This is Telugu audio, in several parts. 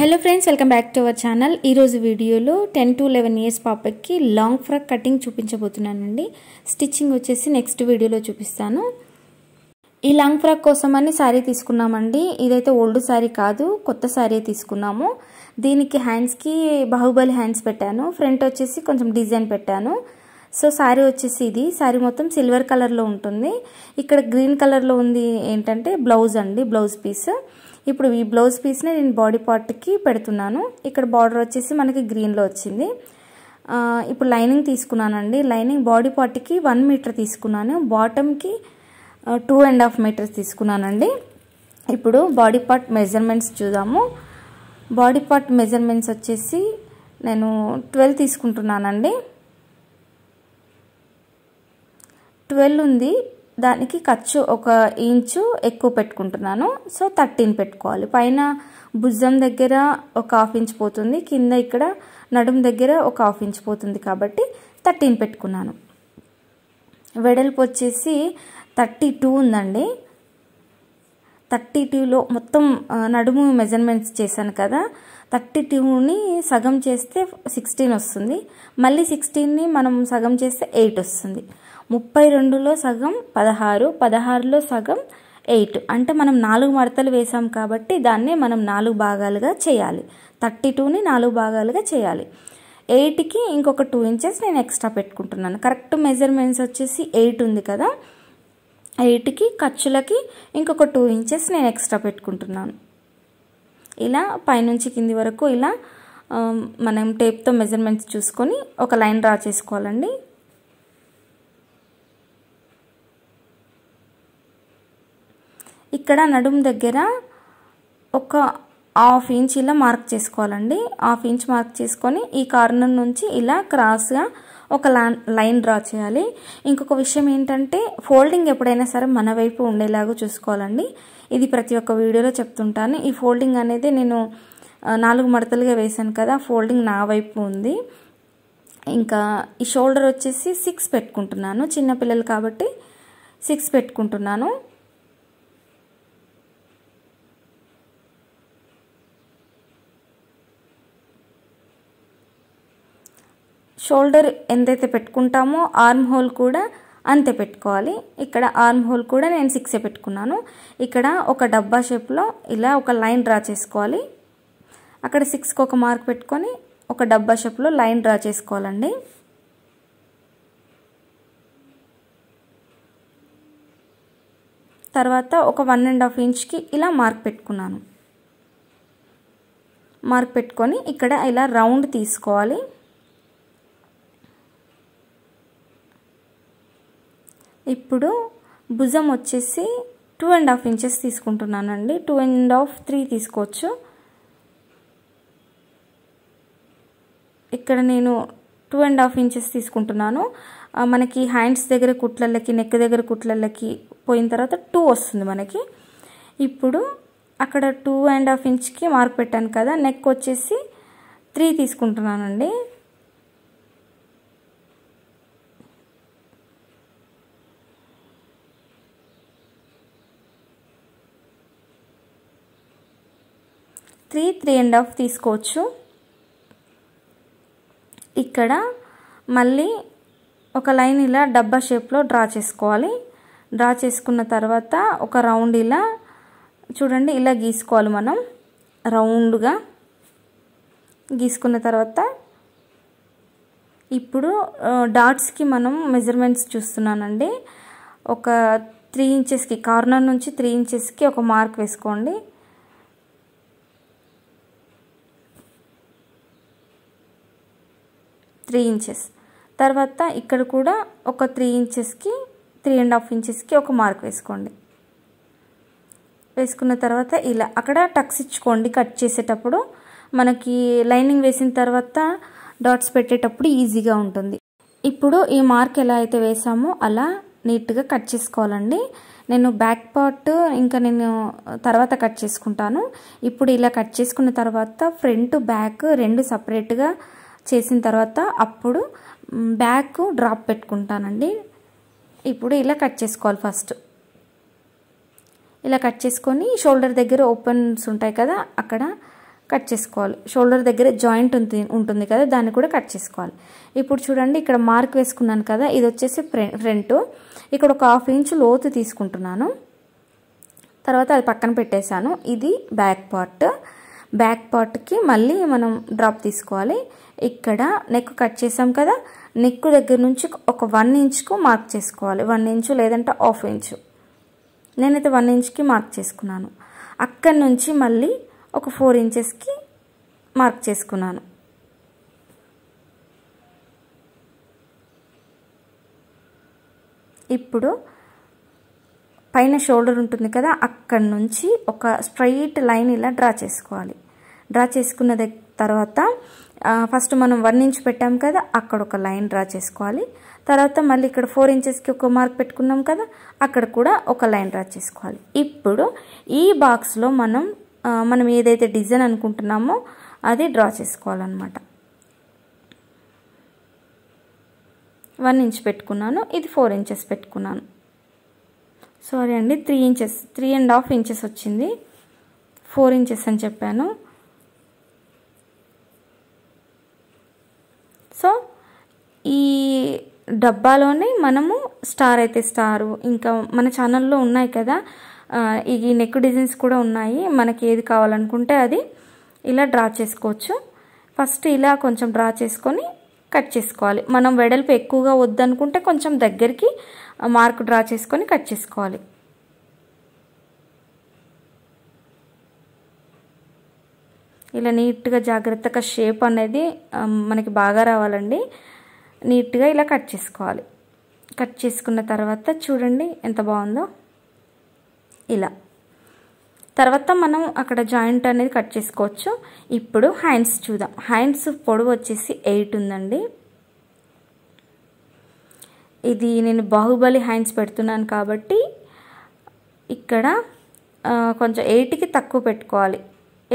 hello friends welcome back to our channel ఈరోజు వీడియోలో టెన్ టు లెవెన్ ఇయర్స్ పాపకి లాంగ్ ఫ్రాక్ కటింగ్ చూపించబోతున్నానండి స్టిచ్చింగ్ వచ్చేసి నెక్స్ట్ వీడియోలో చూపిస్తాను ఈ లాంగ్ ఫ్రాక్ కోసమని శారీ తీసుకున్నామండి ఇదైతే ఓల్డ్ శారీ కాదు కొత్త శారీ తీసుకున్నాము దీనికి హ్యాండ్స్కి బాహుబలి హ్యాండ్స్ పెట్టాను ఫ్రంట్ వచ్చేసి కొంచెం డిజైన్ పెట్టాను సో శారీ వచ్చేసి ఇది శారీ మొత్తం సిల్వర్ కలర్లో ఉంటుంది ఇక్కడ గ్రీన్ కలర్లో ఉంది ఏంటంటే బ్లౌజ్ అండి బ్లౌజ్ పీస్ ఇప్పుడు ఈ బ్లౌజ్ పీస్ని నేను బాడీ పార్ట్కి పెడుతున్నాను ఇక్కడ బార్డర్ వచ్చేసి మనకి గ్రీన్లో వచ్చింది ఇప్పుడు లైనింగ్ తీసుకున్నానండి లైనింగ్ బాడీ పార్ట్కి వన్ మీటర్ తీసుకున్నాను బాటమ్కి టూ అండ్ హాఫ్ మీటర్స్ తీసుకున్నానండి ఇప్పుడు బాడీ పార్ట్ మెజర్మెంట్స్ చూద్దాము బాడీ పార్ట్ మెజర్మెంట్స్ వచ్చేసి నేను ట్వెల్వ్ తీసుకుంటున్నానండి ట్వెల్వ్ ఉంది దానికి ఖర్చు ఒక ఇంచు ఎక్కువ పెట్టుకుంటున్నాను సో థర్టీన్ పెట్టుకోవాలి పైన భుజం దగ్గర ఒక హాఫ్ ఇంచ్ పోతుంది కింద ఇక్కడ నడుం దగ్గర ఒక హాఫ్ ఇంచ్ పోతుంది కాబట్టి థర్టీన్ పెట్టుకున్నాను వెడల్పు వచ్చేసి థర్టీ టూ ఉందండి థర్టీ టూలో మొత్తం నడుము మెజర్మెంట్స్ చేశాను కదా థర్టీ టూని సగం చేస్తే సిక్స్టీన్ వస్తుంది మళ్ళీ సిక్స్టీన్ని మనం సగం చేస్తే ఎయిట్ వస్తుంది ముప్పై రెండులో సగం పదహారు పదహారులో సగం ఎయిట్ అంటే మనం నాలుగు మడతలు వేసాం కాబట్టి దాన్ని మనం నాలుగు భాగాలుగా చేయాలి థర్టీ టూని నాలుగు భాగాలుగా చేయాలి ఎయిట్కి ఇంకొక టూ ఇంచెస్ నేను ఎక్స్ట్రా పెట్టుకుంటున్నాను కరెక్ట్ మెజర్మెంట్స్ వచ్చేసి ఎయిట్ ఉంది కదా ఎయిట్కి ఖర్చులకి ఇంకొక టూ ఇంచెస్ నేను ఎక్స్ట్రా పెట్టుకుంటున్నాను ఇలా పైనుంచి కింది వరకు ఇలా మనం టేప్తో మెజర్మెంట్స్ చూసుకొని ఒక లైన్ డ్రా చేసుకోవాలండి ఇక్కడ నడుం దగ్గర ఒక హాఫ్ ఇంచ్ ఇలా మార్క్ చేసుకోవాలండి హాఫ్ ఇంచ్ మార్క్ చేసుకొని ఈ కార్నర్ నుంచి ఇలా క్రాస్గా ఒక లైన్ డ్రా చేయాలి ఇంకొక విషయం ఏంటంటే ఫోల్డింగ్ ఎప్పుడైనా సరే మన వైపు ఉండేలాగా చూసుకోవాలండి ఇది ప్రతి ఒక్క వీడియోలో చెప్తుంటాను ఈ ఫోల్డింగ్ అనేది నేను నాలుగు మడతలుగా వేశాను కదా ఫోల్డింగ్ నా వైపు ఉంది ఇంకా ఈ షోల్డర్ వచ్చేసి సిక్స్ పెట్టుకుంటున్నాను చిన్నపిల్లలు కాబట్టి సిక్స్ పెట్టుకుంటున్నాను షోల్డర్ ఎంతైతే పెట్టుకుంటామో ఆర్మ్ హోల్ కూడా అంతే పెట్టుకోవాలి ఇక్కడ ఆర్మ్ హోల్ కూడా నేను సిక్సే పెట్టుకున్నాను ఇక్కడ ఒక డబ్బా షేప్లో ఇలా ఒక లైన్ డ్రా చేసుకోవాలి అక్కడ సిక్స్కి ఒక మార్క్ పెట్టుకొని ఒక డబ్బా షేప్లో లైన్ డ్రా చేసుకోవాలండి తర్వాత ఒక వన్ అండ్ హాఫ్ ఇంచ్కి ఇలా మార్క్ పెట్టుకున్నాను మార్క్ పెట్టుకొని ఇక్కడ ఇలా రౌండ్ తీసుకోవాలి ఇప్పుడు భుజం వచ్చేసి టూ అండ్ హాఫ్ ఇంచెస్ తీసుకుంటున్నానండి టూ అండ్ హాఫ్ త్రీ తీసుకోవచ్చు ఇక్కడ నేను టూ అండ్ హాఫ్ ఇంచెస్ తీసుకుంటున్నాను మనకి హ్యాండ్స్ దగ్గర కుట్లలకి నెక్ దగ్గర కుట్లలకి పోయిన తర్వాత టూ వస్తుంది మనకి ఇప్పుడు అక్కడ టూ అండ్ హాఫ్ ఇంచ్కి మార్క్ పెట్టాను కదా నెక్ వచ్చేసి త్రీ తీసుకుంటున్నానండి త్రీ త్రీ అండ్ హాఫ్ తీసుకోవచ్చు ఇక్కడ మళ్ళీ ఒక లైన్ ఇలా డబ్బా షేప్లో డ్రా చేసుకోవాలి డ్రా చేసుకున్న తర్వాత ఒక రౌండ్ ఇలా చూడండి ఇలా గీసుకోవాలి మనం రౌండ్గా గీసుకున్న తర్వాత ఇప్పుడు డాట్స్కి మనం మెజర్మెంట్స్ చూస్తున్నానండి ఒక త్రీ ఇంచెస్కి కార్నర్ నుంచి త్రీ ఇంచెస్కి ఒక మార్క్ వేసుకోండి త్రీ ఇంచెస్ తర్వాత ఇక్కడ కూడా ఒక త్రీ ఇంచెస్కి త్రీ అండ్ హాఫ్ ఇంచెస్కి ఒక మార్క్ వేసుకోండి వేసుకున్న తర్వాత ఇలా అక్కడ టక్స్ ఇచ్చుకోండి కట్ చేసేటప్పుడు మనకి లైనింగ్ వేసిన తర్వాత డాట్స్ పెట్టేటప్పుడు ఈజీగా ఉంటుంది ఇప్పుడు ఈ మార్క్ ఎలా అయితే వేసామో అలా నీట్గా కట్ చేసుకోవాలండి నేను బ్యాక్ పార్ట్ ఇంకా నేను తర్వాత కట్ చేసుకుంటాను ఇప్పుడు ఇలా కట్ చేసుకున్న తర్వాత ఫ్రంట్ బ్యాక్ రెండు సపరేట్గా చేసిన తర్వాత అప్పుడు బ్యాక్ డ్రాప్ పెట్టుకుంటానండి ఇప్పుడు ఇలా కట్ చేసుకోవాలి ఫస్ట్ ఇలా కట్ చేసుకొని షోల్డర్ దగ్గర ఓపెన్స్ ఉంటాయి కదా అక్కడ కట్ చేసుకోవాలి షోల్డర్ దగ్గర జాయింట్ ఉంది ఉంటుంది కదా దాన్ని కూడా కట్ చేసుకోవాలి ఇప్పుడు చూడండి ఇక్కడ మార్క్ వేసుకున్నాను కదా ఇది వచ్చేసి ఫ్రంట్ ఇక్కడ ఒక హాఫ్ ఇంచ్ లోతు తీసుకుంటున్నాను తర్వాత అది పక్కన పెట్టేశాను ఇది బ్యాక్ పార్ట్ బ్యాక్ పార్ట్కి మళ్ళీ మనం డ్రాప్ తీసుకోవాలి ఇక్కడ నెక్ కట్ చేసాం కదా నెక్ దగ్గర నుంచి ఒక వన్ ఇంచ్కు మార్క్ చేసుకోవాలి వన్ ఇంచు లేదంటే హాఫ్ ఇంచు నేనైతే వన్ ఇంచ్కి మార్క్ చేసుకున్నాను అక్కడి నుంచి మళ్ళీ ఒక ఫోర్ ఇంచెస్కి మార్క్ చేసుకున్నాను ఇప్పుడు పైన షోల్డర్ ఉంటుంది కదా అక్కడి నుంచి ఒక స్ట్రైట్ లైన్ ఇలా డ్రా చేసుకోవాలి డ్రా చేసుకున్న తర్వాత ఫస్ట్ మనం వన్ ఇంచ్ పెట్టాం కదా అక్కడ ఒక లైన్ డ్రా చేసుకోవాలి తర్వాత మళ్ళీ ఇక్కడ ఫోర్ ఇంచెస్కి ఒక మార్క్ పెట్టుకున్నాం కదా అక్కడ కూడా ఒక లైన్ డ్రా చేసుకోవాలి ఇప్పుడు ఈ బాక్స్లో మనం మనం ఏదైతే డిజైన్ అనుకుంటున్నామో అది డ్రా చేసుకోవాలన్నమాట వన్ ఇంచ్ పెట్టుకున్నాను ఇది ఫోర్ ఇంచెస్ పెట్టుకున్నాను సారీ అండి three inches three and half inches వచ్చింది ఫోర్ ఇంచెస్ అని చెప్పాను ఈ డబ్బాలోనే మనము స్టార్ అయితే స్టారు ఇంకా మన ఛానల్లో ఉన్నాయి కదా ఈ నెక్ డిజైన్స్ కూడా ఉన్నాయి మనకి ఏది కావాలనుకుంటే అది ఇలా డ్రా చేసుకోవచ్చు ఫస్ట్ ఇలా కొంచెం డ్రా చేసుకొని కట్ చేసుకోవాలి మనం వెడల్పు ఎక్కువగా వద్దనుకుంటే కొంచెం దగ్గరికి మార్క్ డ్రా చేసుకొని కట్ చేసుకోవాలి ఇలా నీట్గా జాగ్రత్తగా షేప్ అనేది మనకి బాగా రావాలండి నీట్గా ఇలా కట్ చేసుకోవాలి కట్ చేసుకున్న తర్వాత చూడండి ఎంత బాగుందో ఇలా తర్వాత మనం అక్కడ జాయింట్ అనేది కట్ చేసుకోవచ్చు ఇప్పుడు హ్యాండ్స్ చూద్దాం హ్యాండ్స్ పొడవు వచ్చేసి ఎయిట్ ఉందండి ఇది నేను బాహుబలి హ్యాండ్స్ పెడుతున్నాను కాబట్టి ఇక్కడ కొంచెం ఎయిట్కి తక్కువ పెట్టుకోవాలి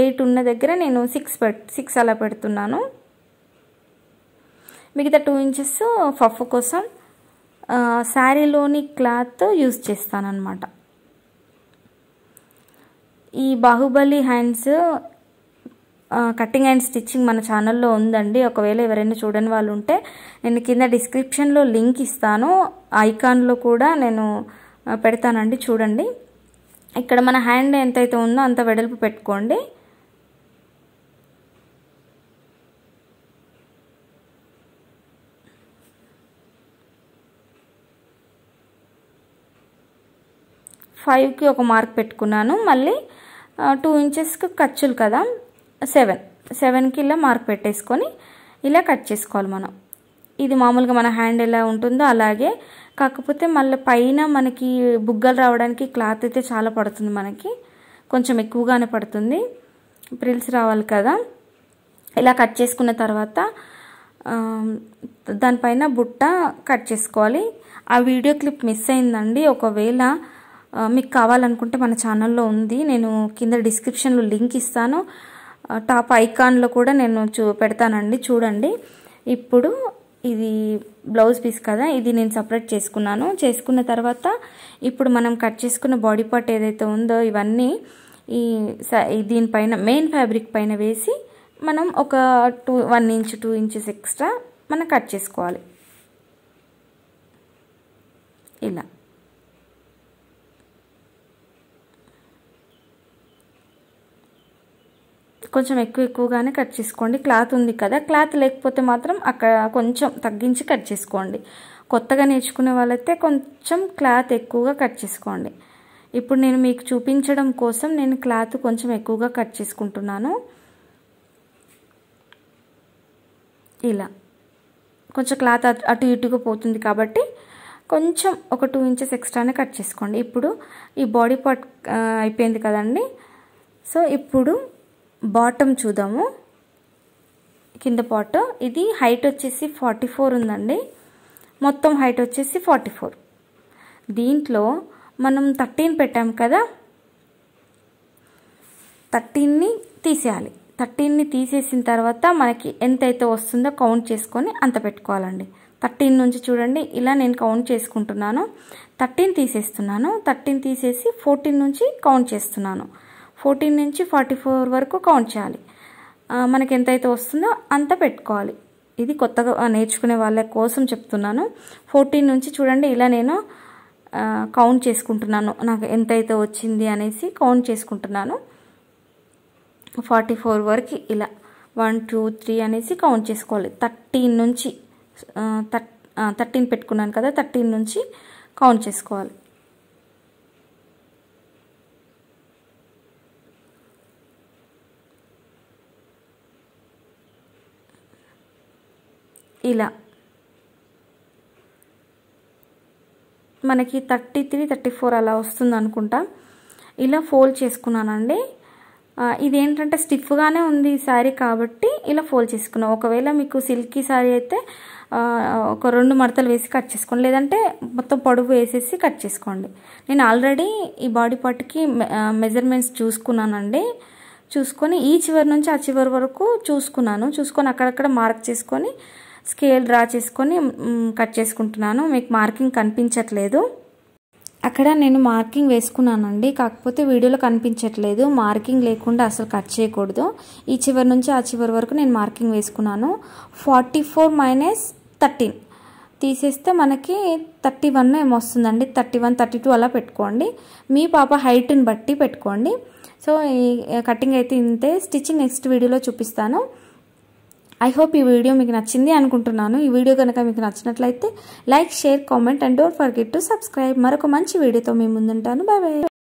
ఎయిట్ ఉన్న దగ్గర నేను సిక్స్ పెట్ సిక్స్ అలా పెడుతున్నాను మిగతా టూ ఇంచెస్ ఫఫ్ కోసం శారీలోని క్లాత్ యూజ్ చేస్తానన్నమాట ఈ Baahubali hands cutting and stitching మన ఛానల్లో ఉందండి ఒకవేళ ఎవరైనా చూడని వాళ్ళు ఉంటే నేను కింద డిస్క్రిప్షన్లో లింక్ ఇస్తాను ఐకాన్లో కూడా నేను పెడతానండి చూడండి ఇక్కడ మన హ్యాండ్ ఎంతైతే ఉందో అంత వెడల్పు పెట్టుకోండి ఫైవ్కి ఒక మార్క్ పెట్టుకున్నాను మళ్ళీ టూ ఇంచెస్కి ఖర్చులు కదా సెవెన్ సెవెన్కి ఇలా మార్క్ పెట్టేసుకొని ఇలా కట్ చేసుకోవాలి మనం ఇది మామూలుగా మన హ్యాండ్ ఎలా ఉంటుందో అలాగే కాకపోతే మళ్ళీ పైన మనకి బుగ్గలు రావడానికి క్లాత్ అయితే చాలా పడుతుంది మనకి కొంచెం ఎక్కువగానే పడుతుంది ప్రిల్స్ రావాలి కదా ఇలా కట్ చేసుకున్న తర్వాత దానిపైన బుట్ట కట్ చేసుకోవాలి ఆ వీడియో క్లిప్ మిస్ అయిందండి ఒకవేళ మీకు కావాలనుకుంటే మన ఛానల్లో ఉంది నేను కింద డిస్క్రిప్షన్లో లింక్ ఇస్తాను టాప్ ఐకాన్లో కూడా నేను చూ పెడతానండి చూడండి ఇప్పుడు ఇది బ్లౌజ్ పీస్ కదా ఇది నేను సపరేట్ చేసుకున్నాను చేసుకున్న తర్వాత ఇప్పుడు మనం కట్ చేసుకున్న బాడీ పార్ట్ ఏదైతే ఉందో ఇవన్నీ ఈ దీనిపైన మెయిన్ ఫ్యాబ్రిక్ పైన వేసి మనం ఒక two one inch two inches extra మనం కట్ చేసుకోవాలి ఇలా కొంచెం ఎక్కువ ఎక్కువగానే కట్ చేసుకోండి క్లాత్ ఉంది కదా క్లాత్ లేకపోతే మాత్రం అక్కడ కొంచెం తగ్గించి కట్ చేసుకోండి కొత్తగా నేర్చుకునే వాళ్ళైతే కొంచెం క్లాత్ ఎక్కువగా కట్ చేసుకోండి ఇప్పుడు నేను మీకు చూపించడం కోసం నేను క్లాత్ కొంచెం ఎక్కువగా కట్ చేసుకుంటున్నాను ఇలా కొంచెం క్లాత్ అటు ఇటుగా పోతుంది కాబట్టి కొంచెం ఒక టూ ఇంచెస్ ఎక్స్ట్రానే కట్ చేసుకోండి ఇప్పుడు ఈ బాడీ పార్ట్ అయిపోయింది కదండి సో ఇప్పుడు బాటమ్ చూద్దాము కింద పాట ఇది హైట్ వచ్చేసి ఫార్టీ ఫోర్ ఉందండి మొత్తం హైట్ వచ్చేసి ఫార్టీ ఫోర్ దీంట్లో మనం థర్టీన్ పెట్టాం కదా థర్టీన్ని తీసేయాలి థర్టీన్ని తీసేసిన తర్వాత మనకి ఎంతైతే వస్తుందో కౌంట్ చేసుకొని అంత పెట్టుకోవాలండి థర్టీన్ నుంచి చూడండి ఇలా నేను కౌంట్ చేసుకుంటున్నాను థర్టీన్ తీసేస్తున్నాను థర్టీన్ తీసేసి ఫోర్టీన్ నుంచి కౌంట్ చేస్తున్నాను ఫోర్టీన్ నుంచి ఫార్టీ ఫోర్ వరకు కౌంట్ చేయాలి మనకి ఎంతైతే వస్తుందో అంత పెట్టుకోవాలి ఇది కొత్తగా నేర్చుకునే వాళ్ళ కోసం చెప్తున్నాను ఫోర్టీన్ నుంచి చూడండి ఇలా నేను కౌంట్ చేసుకుంటున్నాను నాకు ఎంతైతే వచ్చింది అనేసి కౌంట్ చేసుకుంటున్నాను ఫార్టీ ఫోర్ వరకు ఇలా వన్ టూ త్రీ అనేసి కౌంట్ చేసుకోవాలి థర్టీన్ నుంచి థర్టీన్ పెట్టుకున్నాను కదా థర్టీన్ నుంచి కౌంట్ చేసుకోవాలి ఇలా మనకి థర్టీ త్రీ థర్టీ ఫోర్ అలా వస్తుంది అనుకుంటా ఇలా ఫోల్డ్ చేసుకున్నానండి ఇదేంటంటే స్టిఫ్గానే ఉంది ఈ శారీ కాబట్టి ఇలా ఫోల్డ్ చేసుకున్నాం ఒకవేళ మీకు సిల్కీ శారీ అయితే ఒక రెండు మడతలు వేసి కట్ చేసుకోండి లేదంటే మొత్తం పొడవు వేసేసి కట్ చేసుకోండి నేను ఆల్రెడీ ఈ బాడీ పార్ట్కి మెజర్మెంట్స్ చూసుకున్నానండి చూసుకొని ఈ చివరి నుంచి ఆ చివరి వరకు చూసుకున్నాను చూసుకొని అక్కడక్కడ మార్క్ చేసుకొని స్కేల్ డ్రా చేసుకొని కట్ చేసుకుంటున్నాను మీకు మార్కింగ్ కనిపించట్లేదు అక్కడ నేను మార్కింగ్ వేసుకున్నానండి కాకపోతే వీడియోలో కనిపించట్లేదు మార్కింగ్ లేకుండా అసలు కట్ చేయకూడదు ఈ చివరి నుంచి ఆ చివరి వరకు నేను మార్కింగ్ వేసుకున్నాను ఫార్టీ ఫోర్ మైనస్ థర్టీన్ తీసేస్తే మనకి థర్టీ వన్ ఏమో వస్తుందండి థర్టీ వన్ థర్టీ టూ అలా పెట్టుకోండి మీ పాప హైట్ని బట్టి పెట్టుకోండి సో ఈ కటింగ్ అయితే ఇంతే స్టిచ్చింగ్ నెక్స్ట్ వీడియోలో చూపిస్తాను ఐ హోప్ ఈ వీడియో మీకు నచ్చింది అనుకుంటున్నాను ఈ వీడియో కనుక మీకు నచ్చినట్లయితే like share comment and don't forget to subscribe మరొక మంచి వీడియోతో మేము ముందుంటాను బాయ్